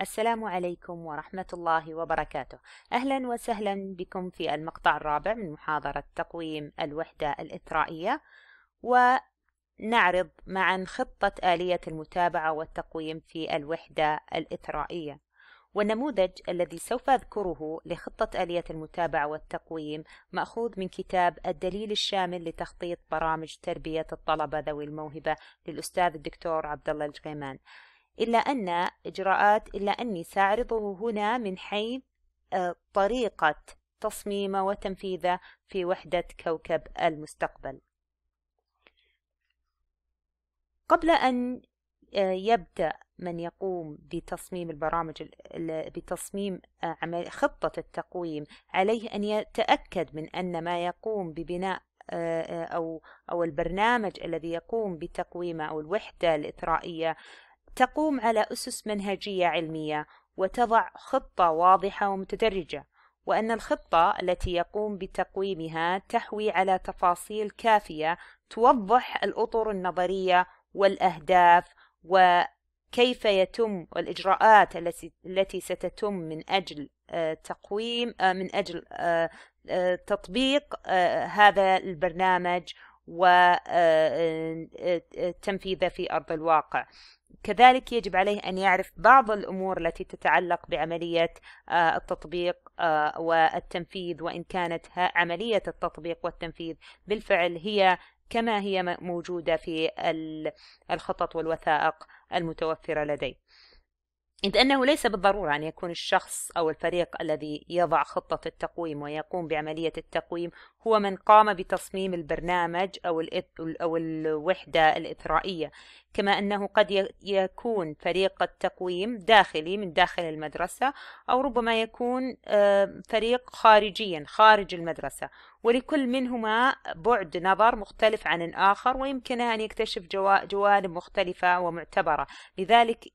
السلام عليكم ورحمة الله وبركاته أهلا وسهلا بكم في المقطع الرابع من محاضرة تقويم الوحدة الإثرائية ونعرض معا خطة آلية المتابعة والتقويم في الوحدة الإثرائية والنموذج الذي سوف أذكره لخطة آلية المتابعة والتقويم مأخوذ من كتاب الدليل الشامل لتخطيط برامج تربية الطلبة ذوي الموهبة للأستاذ الدكتور عبدالله الجغيمان إلا أن إجراءات إلا أني سأعرضه هنا من حيث آه، طريقة تصميمه وتنفيذه في وحدة كوكب المستقبل قبل أن آه، يبدأ من يقوم بتصميم البرامج بتصميم آه، خطة التقويم عليه أن يتأكد من أن ما يقوم ببناء أو أو البرنامج الذي يقوم بتقويمه أو الوحدة الإثرائية تقوم على أسس منهجية علمية وتضع خطة واضحة ومتدرجة وأن الخطة التي يقوم بتقويمها تحوي على تفاصيل كافية توضح الأطر النظرية والأهداف وكيف يتم الإجراءات التي ستتم من أجل آه، تقويم آه، من أجل آه، تطبيق هذا البرنامج وتنفيذه في أرض الواقع كذلك يجب عليه أن يعرف بعض الأمور التي تتعلق بعملية آه، التطبيق آه، والتنفيذ وإن كانت عملية التطبيق والتنفيذ بالفعل هي كما هي موجودة في الخطط والوثائق المتوفرة لديه إذ أنه ليس بالضرورة أن يكون الشخص أو الفريق الذي يضع خطة التقويم ويقوم بعملية التقويم هو من قام بتصميم البرنامج أو, أو الوحدة الإثرائية كما أنه قد يكون فريق التقويم داخلي من داخل المدرسة أو ربما يكون فريق خارجيا خارج المدرسة ولكل منهما بعد نظر مختلف عن الآخر ويمكنه أن يكتشف جوانب مختلفة ومعتبرة لذلك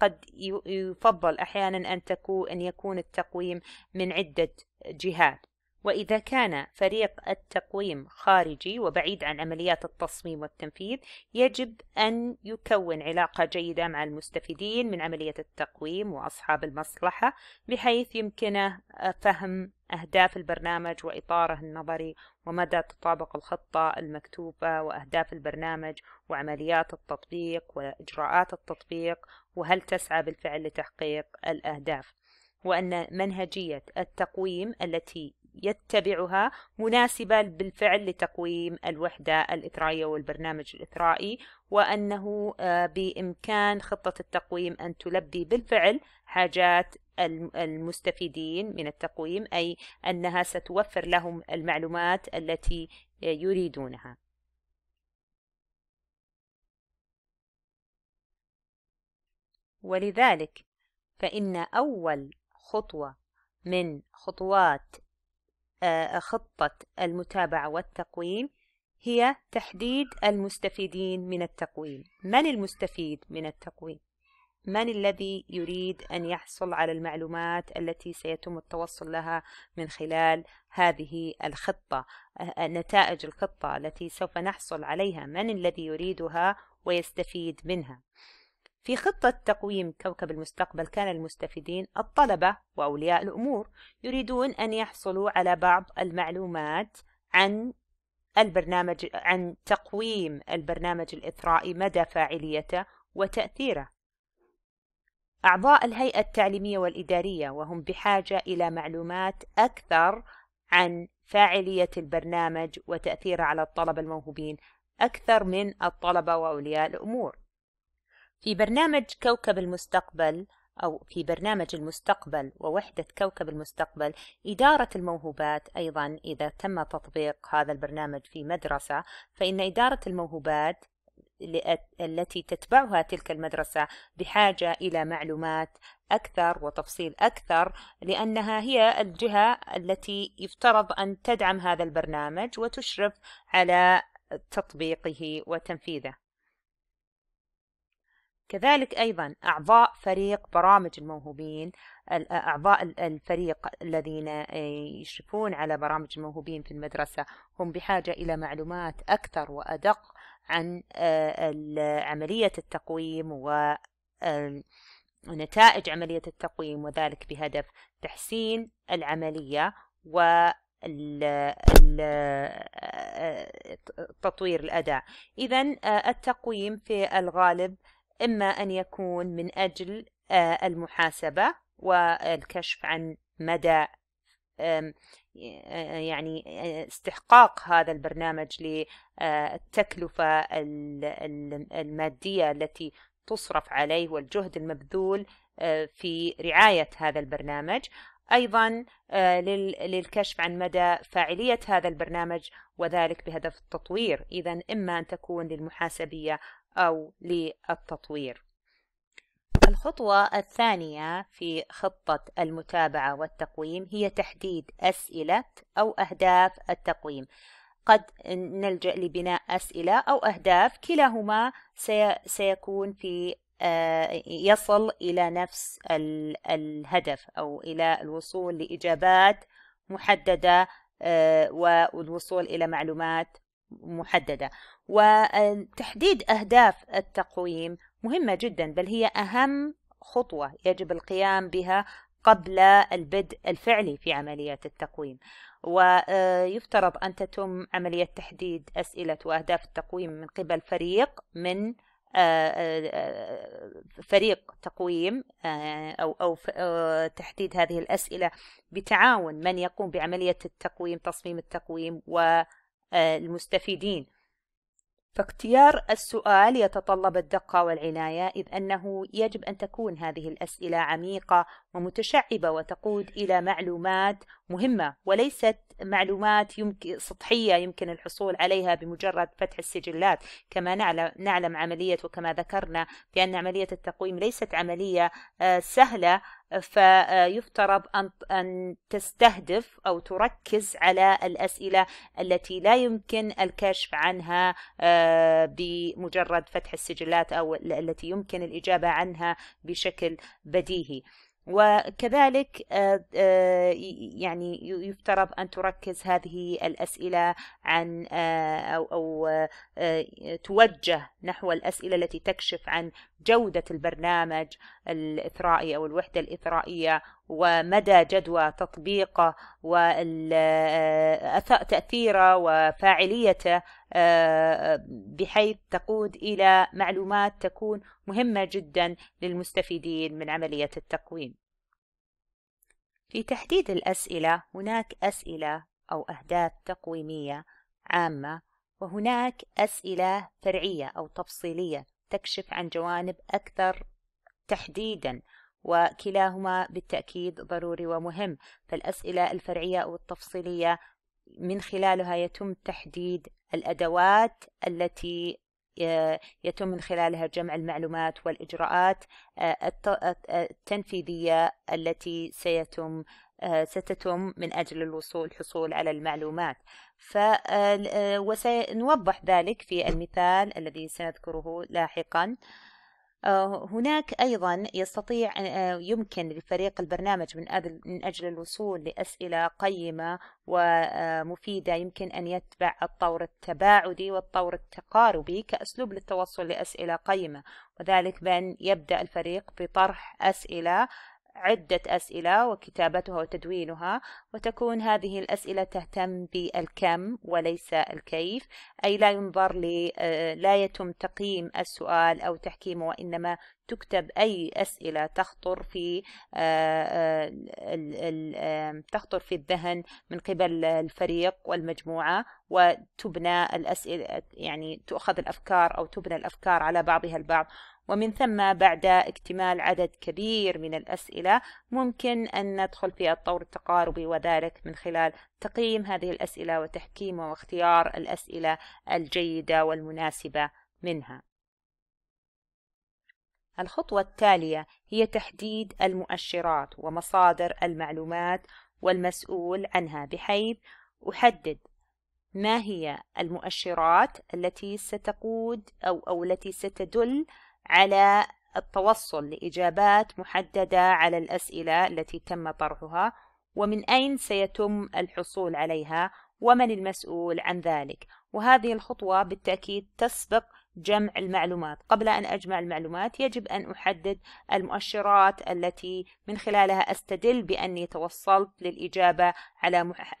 قد يفضل أحيانا أن, تكون أن يكون التقويم من عدة جهات وإذا كان فريق التقويم خارجي وبعيد عن عمليات التصميم والتنفيذ، يجب أن يكون علاقة جيدة مع المستفيدين من عملية التقويم وأصحاب المصلحة، بحيث يمكنه آه، فهم أهداف البرنامج وإطاره النظري ومدى تطابق الخطة المكتوبة وأهداف البرنامج وعمليات التطبيق وإجراءات التطبيق وهل تسعى بالفعل لتحقيق الأهداف. وأن منهجية التقويم التي يتبعها مناسبة بالفعل لتقويم الوحدة الإثرائية والبرنامج الإثرائي وأنه آه، بإمكان خطة التقويم أن تلبي بالفعل حاجات المستفيدين من التقويم أي أنها ستوفر لهم المعلومات التي آه، يريدونها ولذلك فإن أول خطوة من خطوات آه، خطة المتابعة والتقويم هي تحديد المستفيدين من التقويم من المستفيد من التقويم من الذي يريد أن يحصل على المعلومات التي سيتم التوصل لها من خلال هذه الخطة آه، نتائج الخطة التي سوف نحصل عليها من الذي يريدها ويستفيد منها في خطة تقويم كوكب المستقبل كان المستفيدين الطلبة وأولياء الأمور يريدون أن يحصلوا على بعض المعلومات عن البرنامج عن تقويم البرنامج الإثرائي مدى فاعليته وتأثيره. أعضاء الهيئة التعليمية والإدارية وهم بحاجة إلى معلومات أكثر عن فاعلية البرنامج وتأثيره على الطلبة الموهوبين أكثر من الطلبة وأولياء الأمور. في برنامج كوكب المستقبل أو في برنامج المستقبل ووحدة كوكب المستقبل إدارة الموهوبات أيضا إذا تم تطبيق هذا البرنامج في مدرسة فإن إدارة الموهوبات التي تتبعها تلك المدرسة بحاجة إلى معلومات أكثر وتفصيل أكثر لأنها هي الجهة التي يفترض أن تدعم هذا البرنامج وتشرف على تطبيقه وتنفيذه. كذلك أيضا أعضاء فريق برامج الموهوبين أعضاء الفريق الذين آه، يشرفون على برامج الموهوبين في المدرسة هم بحاجة إلى معلومات أكثر وأدق عن آه، عملية التقويم و نتائج عملية التقويم وذلك بهدف تحسين العملية و آه، تطوير الأداء إذا التقويم في الغالب إما أن يكون من أجل آه، المحاسبة والكشف عن مدى آه، يعني آه، استحقاق هذا البرنامج للتكلفة المادية التي تصرف عليه والجهد المبذول في رعاية هذا البرنامج أيضا للكشف عن مدى فاعلية هذا البرنامج وذلك بهدف التطوير إذا إما أن تكون للمحاسبية أو للتطوير. الخطوة الثانية في خطة المتابعة والتقويم هي تحديد أسئلة أو أهداف التقويم. قد نلجأ لبناء أسئلة أو أهداف كلاهما سيكون في آه، يصل إلى نفس الهدف أو إلى الوصول لإجابات محددة آه، والوصول إلى معلومات محددة وتحديد أهداف التقويم مهمة جدا بل هي أهم خطوة يجب القيام بها قبل البدء الفعلي في عملية التقويم ويفترض أن تتم عملية تحديد أسئلة وأهداف التقويم من قبل فريق من آه، آه، فريق تقويم آه، أو أو تحديد هذه الأسئلة بتعاون من يقوم بعملية التقويم تصميم التقويم والمستفيدين فاختيار السؤال يتطلب الدقة والعناية إذ أنه يجب أن تكون هذه الأسئلة عميقة ومتشعبة وتقود إلى معلومات مهمة وليست معلومات يمكن سطحية يمكن الحصول عليها بمجرد فتح السجلات كما نعلم, نعلم عملية وكما ذكرنا بأن عملية التقويم ليست عملية آه، سهلة فيفترض أن تستهدف أو تركز على الأسئلة التي لا يمكن الكشف عنها آه، بمجرد فتح السجلات أو التي يمكن الإجابة عنها بشكل بديهي وكذلك آه، آه، يعني يفترض أن تركز هذه الأسئلة عن آه، أو, أو توجه نحو الأسئلة التي تكشف عن جودة البرنامج الإثرائي أو الوحدة الإثرائية ومدى جدوى تطبيقه وتأثيره وفاعليته آه، بحيث تقود إلى معلومات تكون مهمة جدا للمستفيدين من عملية التقويم. في تحديد الأسئلة هناك أسئلة أو أهداف تقويمية عامة وهناك أسئلة فرعية أو تفصيلية تكشف عن جوانب أكثر تحديدا وكلاهما بالتأكيد ضروري ومهم فالأسئلة الفرعية أو التفصيلية من خلالها يتم تحديد الأدوات التي آه، يتم من خلالها جمع المعلومات والإجراءات آه، آه، التنفيذية التي سيتم ستتم من أجل الوصول الحصول على المعلومات ف وسنوضح ذلك في المثال الذي سنذكره لاحقا آه، هناك أيضا يستطيع آه، يمكن لفريق البرنامج من أجل الوصول لأسئلة قيمة ومفيدة آه، يمكن أن يتبع الطور التباعدي والطور التقاربي كأسلوب للتوصل لأسئلة قيمة وذلك بأن يبدأ الفريق بطرح أسئلة عدة أسئلة وكتابتها وتدوينها وتكون هذه الأسئلة تهتم بالكم وليس الكيف أي لا ينظر لي آه، لا يتم تقييم السؤال أو تحكيمه وإنما تكتب أي أسئلة تخطر في آه، آه، تخطر في الذهن من قبل الفريق والمجموعة وتبنى الأسئلة يعني تؤخذ الأفكار أو تبنى الأفكار على بعضها البعض ومن ثم بعد اكتمال عدد كبير من الأسئلة ممكن أن ندخل في الطور التقاربي وذلك من خلال تقييم هذه الأسئلة وتحكيمها واختيار الأسئلة الجيدة والمناسبة منها. الخطوة التالية هي تحديد المؤشرات ومصادر المعلومات والمسؤول عنها بحيث أحدد ما هي المؤشرات التي ستقود أو, أو التي ستدل على التوصل لإجابات محددة على الأسئلة التي تم طرحها ومن أين سيتم الحصول عليها ومن المسؤول عن ذلك وهذه الخطوة بالتأكيد تسبق جمع المعلومات قبل أن أجمع المعلومات يجب أن أحدد المؤشرات التي من خلالها أستدل بأني توصلت للإجابة على مح...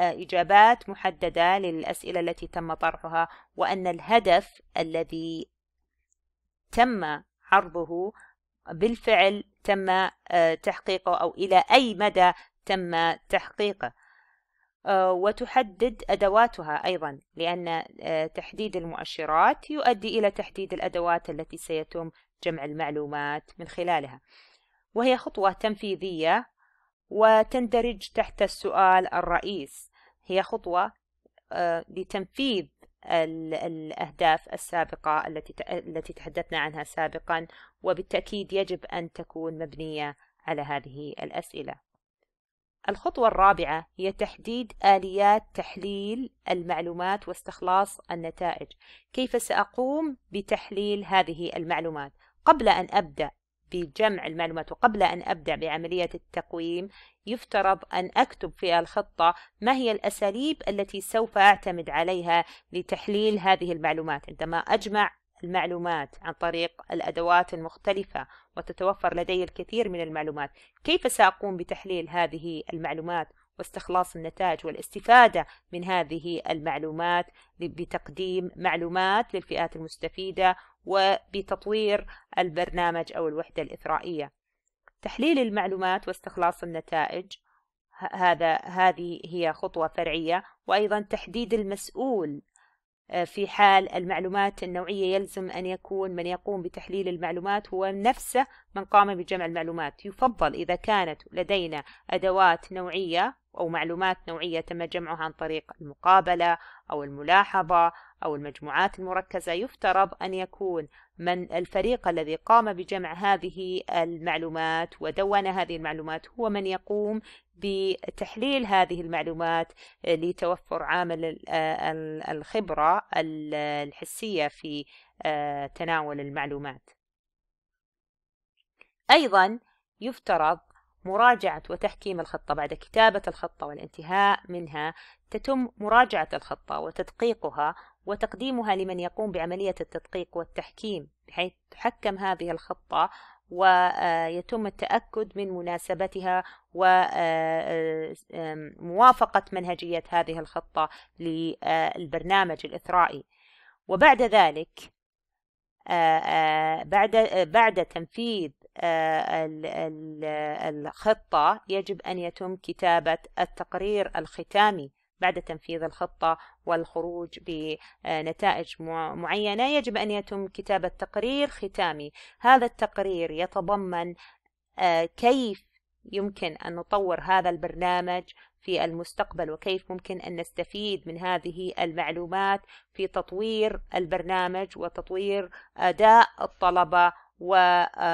إجابات محددة للأسئلة التي تم طرحها وأن الهدف الذي تم عرضه بالفعل تم آه، تحقيقه أو إلى أي مدى تم تحقيقه آه، وتحدد أدواتها أيضا لأن آه، تحديد المؤشرات يؤدي إلى تحديد الأدوات التي سيتم جمع المعلومات من خلالها وهي خطوة تنفيذية وتندرج تحت السؤال الرئيس هي خطوة لتنفيذ الأهداف السابقة التي التي تحدثنا عنها سابقا وبالتأكيد يجب أن تكون مبنية على هذه الأسئلة. الخطوة الرابعة هي تحديد آليات تحليل المعلومات واستخلاص النتائج. كيف سأقوم بتحليل هذه المعلومات؟ قبل أن أبدأ في جمع المعلومات وقبل أن أبدأ بعملية التقويم يفترض أن أكتب في الخطة ما هي الأساليب التي سوف أعتمد عليها لتحليل هذه المعلومات عندما أجمع المعلومات عن طريق الأدوات المختلفة وتتوفر لدي الكثير من المعلومات كيف سأقوم بتحليل هذه المعلومات واستخلاص النتائج والاستفادة من هذه المعلومات بتقديم معلومات للفئات المستفيدة وبتطوير البرنامج أو الوحدة الإثرائية تحليل المعلومات واستخلاص النتائج هذا هذه هي خطوة فرعية وأيضا تحديد المسؤول آه، في حال المعلومات النوعية يلزم أن يكون من يقوم بتحليل المعلومات هو نفسه من قام بجمع المعلومات يفضل إذا كانت لدينا أدوات نوعية أو معلومات نوعية تم جمعها عن طريق المقابلة أو الملاحظة أو المجموعات المركزة يفترض أن يكون من الفريق الذي قام بجمع هذه المعلومات ودون هذه المعلومات هو من يقوم بتحليل هذه المعلومات لتوفر عامل آه، الخبرة الحسية في آه، تناول المعلومات. أيضا يفترض مراجعة وتحكيم الخطة بعد كتابة الخطة والانتهاء منها تتم مراجعة الخطة وتدقيقها وتقديمها لمن يقوم بعملية التدقيق والتحكيم بحيث تحكم هذه الخطة ويتم آه، التأكد من مناسبتها وموافقة آه، آه، منهجية هذه الخطة للبرنامج الإثرائي وبعد ذلك بعد بعد تنفيذ آه، الخطة يجب أن يتم كتابة التقرير الختامي بعد تنفيذ الخطة والخروج بنتائج معينة يجب أن يتم كتابة تقرير ختامي هذا التقرير يتضمن آه، كيف يمكن أن نطور هذا البرنامج في المستقبل وكيف ممكن أن نستفيد من هذه المعلومات في تطوير البرنامج وتطوير أداء الطلبة وتقدمهم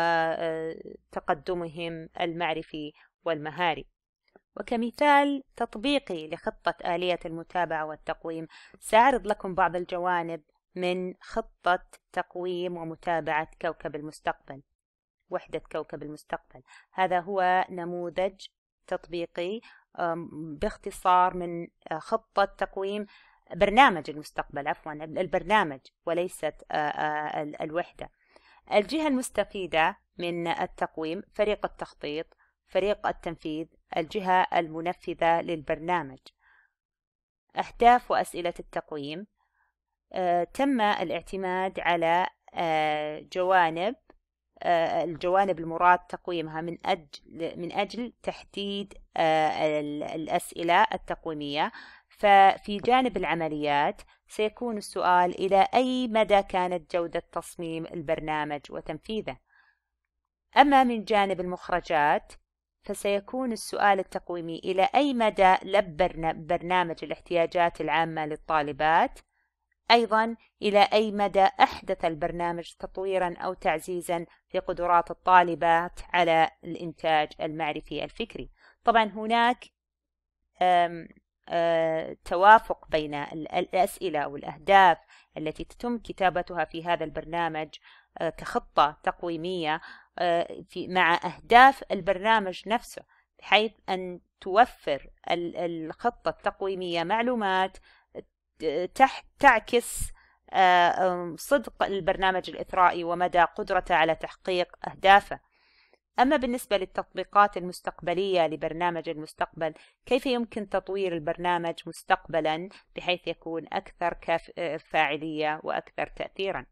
آه، آه، المعرفي والمهاري وكمثال تطبيقي لخطة آلية المتابعة والتقويم سأعرض لكم بعض الجوانب من خطة تقويم ومتابعة كوكب المستقبل وحدة كوكب المستقبل هذا هو نموذج تطبيقي باختصار من آه، خطة تقويم برنامج المستقبل عفوا البرنامج وليست الوحدة الجهة المستفيدة من التقويم فريق التخطيط فريق التنفيذ الجهة المنفذة للبرنامج أهداف وأسئلة التقويم آه، تم الاعتماد على آه، جوانب آه، الجوانب المراد تقويمها من أجل من أجل تحديد الأسئلة التقويمية ففي جانب العمليات سيكون السؤال إلى أي مدى كانت جودة تصميم البرنامج وتنفيذه أما من جانب المخرجات فسيكون السؤال التقويمي إلى أي مدى لب برنامج الاحتياجات العامة للطالبات أيضا إلى أي مدى أحدث البرنامج تطويرا أو تعزيزا في قدرات الطالبات على الإنتاج المعرفي الفكري طبعا هناك آه، توافق بين الأسئلة والأهداف التي تتم كتابتها في هذا البرنامج آه، كخطة تقويمية آه، في مع أهداف البرنامج نفسه بحيث أن توفر الخطة التقويمية معلومات تعكس صدق البرنامج الإثرائي ومدى قدرته على تحقيق أهدافه أما بالنسبة للتطبيقات المستقبلية لبرنامج المستقبل كيف يمكن تطوير البرنامج مستقبلا بحيث يكون أكثر فاعلية وأكثر تأثيرا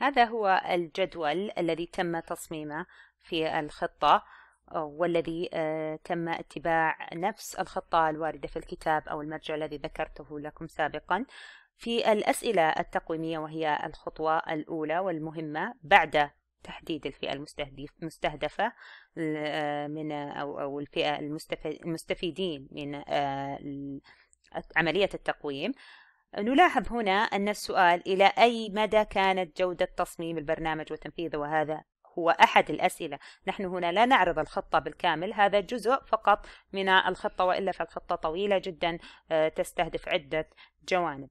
هذا هو الجدول الذي تم تصميمه في الخطة والذي آه، تم اتباع نفس الخطة الواردة في الكتاب أو المرجع الذي ذكرته لكم سابقا في الأسئلة التقويمية وهي الخطوة الأولى والمهمة بعد تحديد الفئة المستهدفة آه، من أو أو الفئة المستفيدين من آه، عملية التقويم نلاحظ هنا أن السؤال إلى أي مدى كانت جودة تصميم البرنامج وتنفيذه وهذا هو أحد الأسئلة نحن هنا لا نعرض الخطة بالكامل هذا جزء فقط من الخطة وإلا فالخطة طويلة جدا آه، تستهدف عدة جوانب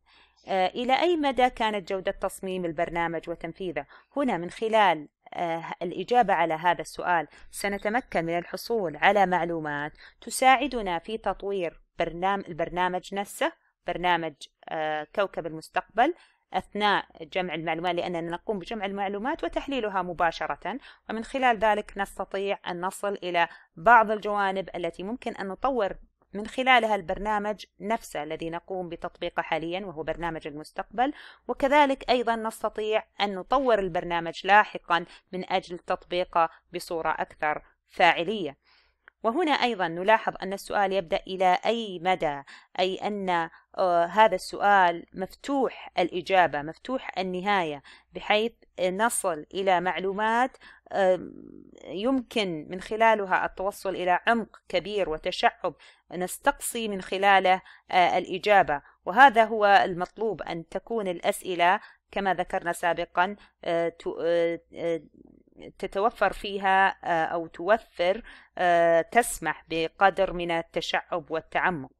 إلى أي مدى كانت جودة تصميم البرنامج وتنفيذه؟ هنا من خلال آه، الإجابة على هذا السؤال سنتمكن من الحصول على معلومات تساعدنا في تطوير برنامج البرنامج نفسه برنامج آه، كوكب المستقبل أثناء جمع المعلومات لأننا نقوم بجمع المعلومات وتحليلها مباشرة ومن خلال ذلك نستطيع أن نصل إلى بعض الجوانب التي ممكن أن نطور من خلالها البرنامج نفسه الذي نقوم بتطبيقه حاليا وهو برنامج المستقبل وكذلك أيضا نستطيع أن نطور البرنامج لاحقا من أجل تطبيقه بصورة أكثر فاعلية وهنا أيضا نلاحظ أن السؤال يبدأ إلى أي مدى أي أن آه، هذا السؤال مفتوح الإجابة مفتوح النهاية بحيث نصل إلى معلومات يمكن من خلالها التوصل إلى عمق كبير وتشعب نستقصي من خلاله آه، الإجابة وهذا هو المطلوب أن تكون الأسئلة كما ذكرنا سابقا آه، تتوفر فيها آه، أو توفر آه، تسمح بقدر من التشعب والتعمق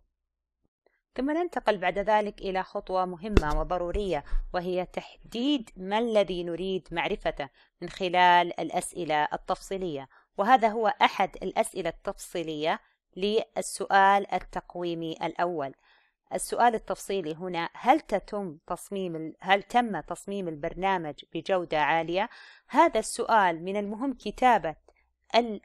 ثم ننتقل بعد ذلك إلى خطوة مهمة وضرورية وهي تحديد ما الذي نريد معرفته من خلال الأسئلة التفصيلية وهذا هو أحد الأسئلة التفصيلية للسؤال التقويمي الأول السؤال التفصيلي هنا هل تتم تصميم هل تم تصميم البرنامج بجودة عالية؟ هذا السؤال من المهم كتابة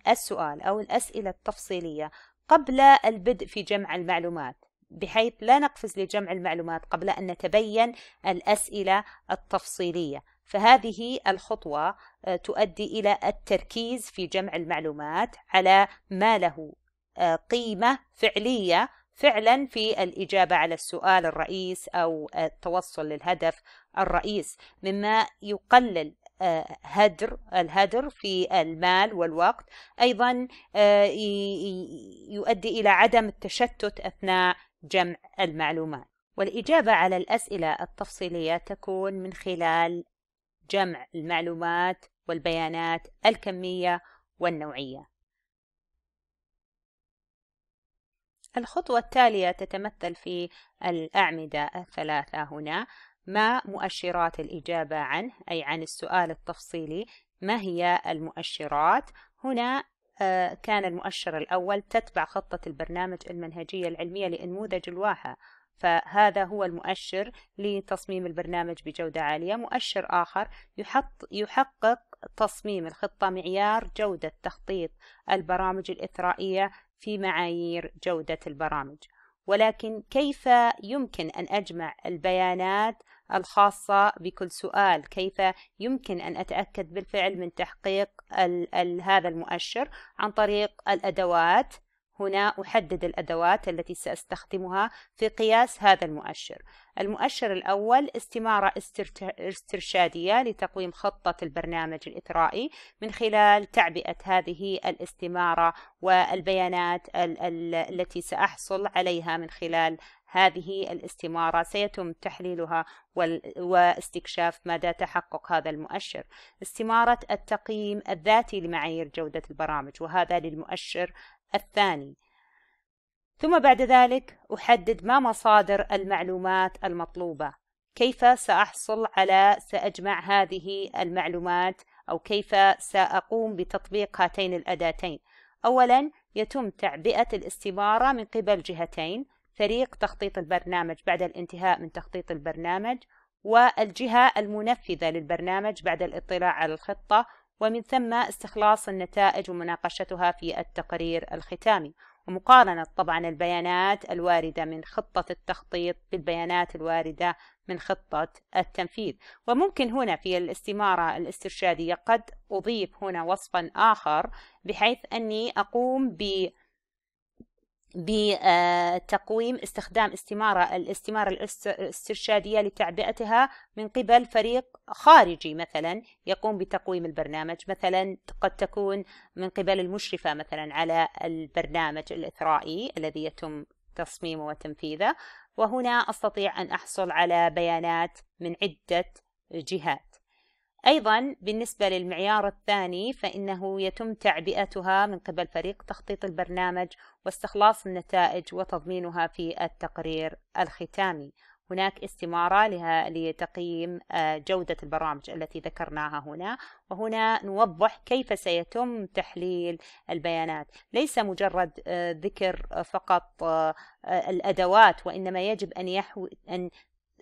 السؤال أو الأسئلة التفصيلية قبل البدء في جمع المعلومات بحيث لا نقفز لجمع المعلومات قبل أن نتبين الأسئلة التفصيلية فهذه الخطوة آه، تؤدي إلى التركيز في جمع المعلومات على ما له آه، قيمة فعلية فعلا في الإجابة على السؤال الرئيس أو التوصل للهدف الرئيس مما يقلل آه، هدر الهدر في المال والوقت ايضا آه، يؤدي الى عدم التشتت اثناء جمع المعلومات والاجابه على الاسئله التفصيليه تكون من خلال جمع المعلومات والبيانات الكميه والنوعيه الخطوة التالية تتمثل في الأعمدة الثلاثة هنا ما مؤشرات الإجابة عنه أي عن السؤال التفصيلي ما هي المؤشرات هنا آه، كان المؤشر الأول تتبع خطة البرنامج المنهجية العلمية لأنموذج الواحة فهذا هو المؤشر لتصميم البرنامج بجودة عالية مؤشر آخر يحط يحقق تصميم الخطة معيار جودة تخطيط البرامج الإثرائية في معايير جودة البرامج ولكن كيف يمكن أن أجمع البيانات الخاصة بكل سؤال كيف يمكن أن أتأكد بالفعل من تحقيق الـ هذا المؤشر عن طريق الأدوات هنا أحدد الأدوات التي سأستخدمها في قياس هذا المؤشر المؤشر الأول استمارة استرشادية لتقويم خطة البرنامج الإثرائي من خلال تعبئة هذه الاستمارة والبيانات ال ال التي سأحصل عليها من خلال هذه الاستمارة سيتم تحليلها واستكشاف مدى تحقق هذا المؤشر استمارة التقييم الذاتي لمعايير جودة البرامج وهذا للمؤشر الثاني ثم بعد ذلك أحدد ما مصادر المعلومات المطلوبة كيف سأحصل على سأجمع هذه المعلومات أو كيف سأقوم بتطبيق هاتين الأداتين أولا يتم تعبئة الاستمارة من قبل جهتين فريق تخطيط البرنامج بعد الانتهاء من تخطيط البرنامج والجهة المنفذة للبرنامج بعد الاطلاع على الخطة ومن ثم استخلاص النتائج ومناقشتها في التقرير الختامي ومقارنة طبعا البيانات الواردة من خطة التخطيط بالبيانات الواردة من خطة التنفيذ وممكن هنا في الاستمارة الاسترشادية قد أضيف هنا وصفا آخر بحيث أني أقوم ب بتقويم استخدام استمارة الاستمارة الاسترشادية لتعبئتها من قبل فريق خارجي مثلا يقوم بتقويم البرنامج مثلا قد تكون من قبل المشرفة مثلا على البرنامج الإثرائي الذي يتم تصميمه وتنفيذه وهنا أستطيع أن أحصل على بيانات من عدة جهات أيضا بالنسبة للمعيار الثاني فإنه يتم تعبئتها من قبل فريق تخطيط البرنامج واستخلاص النتائج وتضمينها في التقرير الختامي هناك استمارة لها لتقييم آه، جودة البرامج التي ذكرناها هنا وهنا نوضح كيف سيتم تحليل البيانات ليس مجرد آه، ذكر فقط آه، الأدوات وإنما يجب أن, يحو أن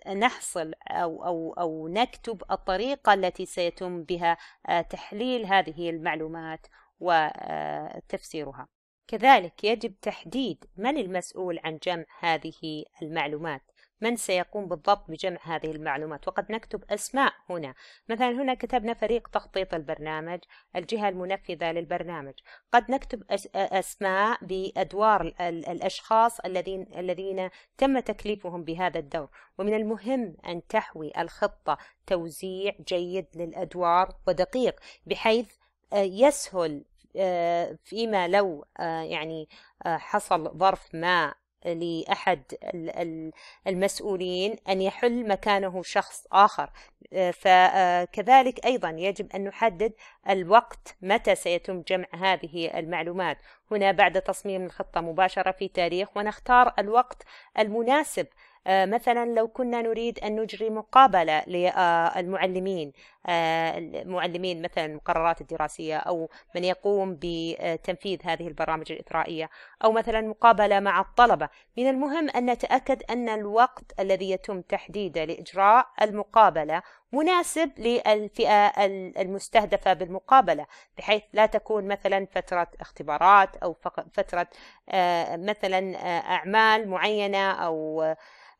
نحصل أو, أو, أو نكتب الطريقة التي سيتم بها آه، تحليل هذه المعلومات وتفسيرها آه، كذلك يجب تحديد من المسؤول عن جمع هذه المعلومات من سيقوم بالضبط بجمع هذه المعلومات وقد نكتب أسماء هنا مثلا هنا كتبنا فريق تخطيط البرنامج الجهة المنفذة للبرنامج قد نكتب أسماء بأدوار الأشخاص الذين, الذين تم تكليفهم بهذا الدور ومن المهم أن تحوي الخطة توزيع جيد للأدوار ودقيق بحيث آه، يسهل آه، فيما لو آه، يعني حصل ظرف ما لأحد المسؤولين أن يحل مكانه شخص آخر فكذلك أيضا يجب أن نحدد الوقت متى سيتم جمع هذه المعلومات هنا بعد تصميم الخطة مباشرة في تاريخ ونختار الوقت المناسب آه، مثلا لو كنا نريد أن نجري مقابلة للمعلمين آه، المعلمين مثلا المقررات الدراسية أو من يقوم بتنفيذ هذه البرامج الإثرائية أو مثلا مقابلة مع الطلبة من المهم أن نتأكد أن الوقت الذي يتم تحديده لإجراء المقابلة مناسب للفئة المستهدفة بالمقابلة بحيث لا تكون مثلا فترة اختبارات أو فترة آه، مثلا أعمال معينة أو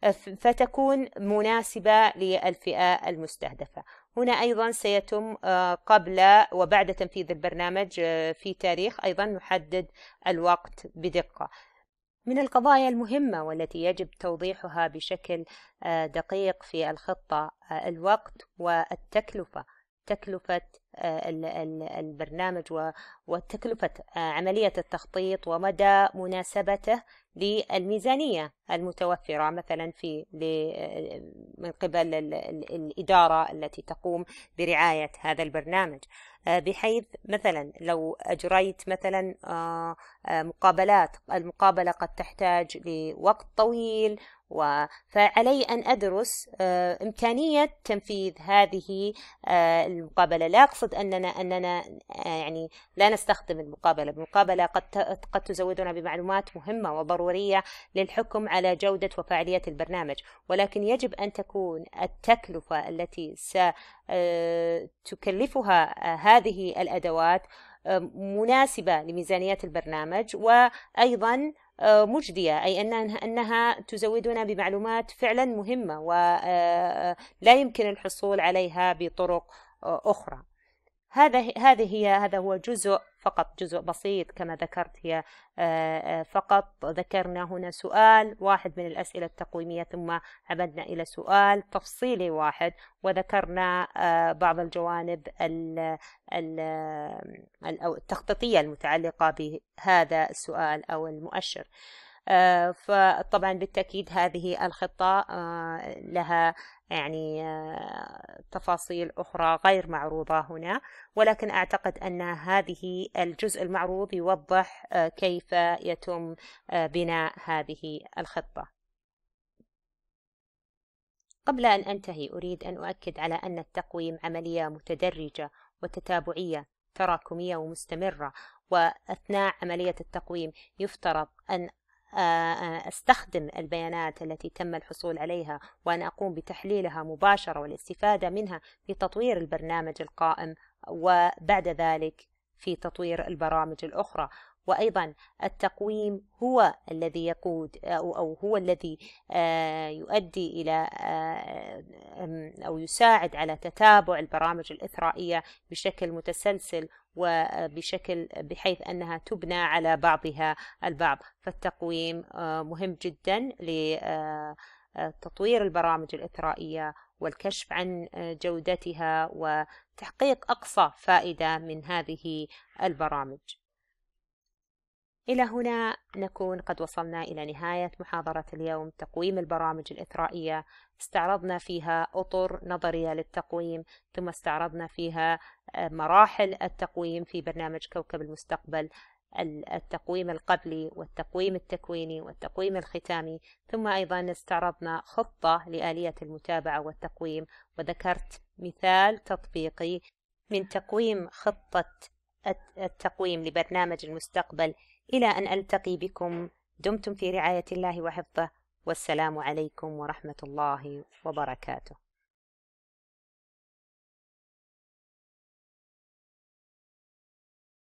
أه، فتكون مناسبة للفئة المستهدفة هنا أيضا سيتم أه، قبل وبعد تنفيذ البرنامج أه، في تاريخ أيضا نحدد الوقت بدقة من القضايا المهمة والتي يجب توضيحها بشكل دقيق في الخطة الوقت والتكلفة تكلفة آه، البرنامج وتكلفة آه، عملية التخطيط ومدى مناسبته للميزانية المتوفرة مثلا في من قبل الإدارة التي تقوم برعاية هذا البرنامج آه، بحيث مثلا لو أجريت مثلا آه، آه، مقابلات المقابلة قد تحتاج لوقت طويل و... فعلي أن أدرس إمكانية تنفيذ هذه المقابلة لا أقصد أننا أننا يعني لا نستخدم المقابلة المقابلة قد قد تزودنا بمعلومات مهمة وضرورية للحكم على جودة وفعالية البرنامج ولكن يجب أن تكون التكلفة التي ستكلفها هذه الأدوات مناسبة لميزانية البرنامج وأيضا مجدية أي أنها تزودنا بمعلومات فعلا مهمة ولا آه، آه، يمكن الحصول عليها بطرق آه، أخرى هذا هذه هي هذا هو جزء فقط جزء بسيط كما ذكرت هي آه، آه، فقط ذكرنا هنا سؤال واحد من الأسئلة التقويمية ثم عمدنا إلى سؤال تفصيلي واحد وذكرنا آه، بعض الجوانب التخطيطية المتعلقة بهذا السؤال أو المؤشر آه، فطبعا بالتأكيد هذه الخطة آه، لها يعني آه، تفاصيل أخرى غير معروضة هنا ولكن أعتقد أن هذه الجزء المعروض يوضح كيف يتم بناء هذه الخطة قبل أن أنتهي أريد أن أؤكد على أن التقويم عملية متدرجة وتتابعية تراكمية ومستمرة وأثناء عملية التقويم يفترض أن آه، آه، استخدم البيانات التي تم الحصول عليها وان اقوم بتحليلها مباشره والاستفاده منها في تطوير البرنامج القائم وبعد ذلك في تطوير البرامج الاخرى وأيضا التقويم هو الذي يقود أو هو الذي آه، يؤدي إلى آه، أو يساعد على تتابع البرامج الإثرائية بشكل متسلسل وبشكل بحيث أنها تبنى على بعضها البعض فالتقويم آه، مهم جدا لتطوير البرامج الإثرائية والكشف عن جودتها وتحقيق أقصى فائدة من هذه البرامج إلى هنا نكون قد وصلنا إلى نهاية محاضرة اليوم تقويم البرامج الإثرائية استعرضنا فيها أطر نظرية للتقويم ثم استعرضنا فيها آه، مراحل التقويم في برنامج كوكب المستقبل التقويم القبلي والتقويم التكويني والتقويم الختامي ثم أيضا استعرضنا خطة لآلية المتابعة والتقويم وذكرت مثال تطبيقي من تقويم خطة التقويم لبرنامج المستقبل إلى أن ألتقي بكم دمتم في رعاية الله وحفظه والسلام عليكم ورحمة الله وبركاته